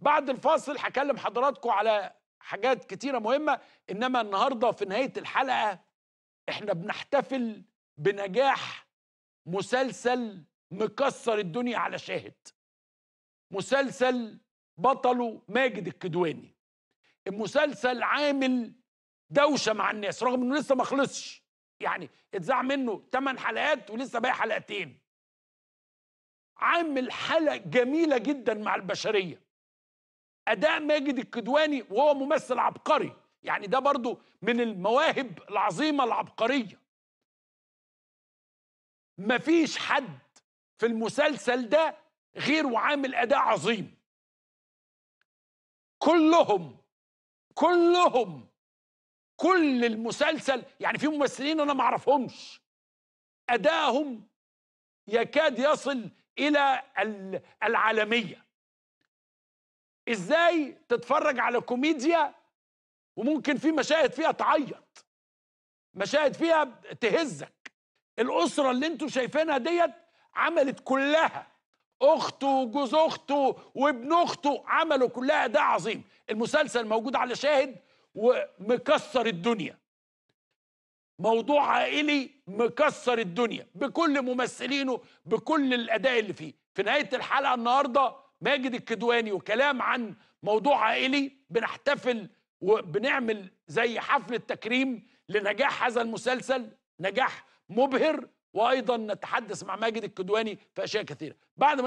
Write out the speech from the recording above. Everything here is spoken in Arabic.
بعد الفاصل هكلم حضراتكم على حاجات كتيرة مهمة إنما النهاردة في نهاية الحلقة إحنا بنحتفل بنجاح مسلسل مكسر الدنيا على شاهد مسلسل بطله ماجد الكدواني المسلسل عامل دوشة مع الناس رغم إنه لسه ما خلصش يعني اتزع منه 8 حلقات ولسه باقي حلقتين عامل حلقة جميلة جدا مع البشرية اداء ماجد الكدواني وهو ممثل عبقري يعني ده برضو من المواهب العظيمه العبقريه مفيش حد في المسلسل ده غير وعامل اداء عظيم كلهم كلهم كل المسلسل يعني في ممثلين انا ما اعرفهمش ادائهم يكاد يصل الى العالميه ازاي تتفرج على كوميديا وممكن في مشاهد فيها تعيط مشاهد فيها تهزك الاسره اللي انتم شايفينها ديت عملت كلها اخته وجوز اخته وابن اخته عملوا كلها ده عظيم المسلسل موجود على شاهد ومكسر الدنيا موضوع عائلي مكسر الدنيا بكل ممثلينه بكل الاداء اللي فيه في نهايه الحلقه النهارده ماجد الكدواني وكلام عن موضوع عائلي بنحتفل وبنعمل زي حفلة تكريم لنجاح هذا المسلسل نجاح مبهر وايضا نتحدث مع ماجد الكدواني في اشياء كثيره بعد ما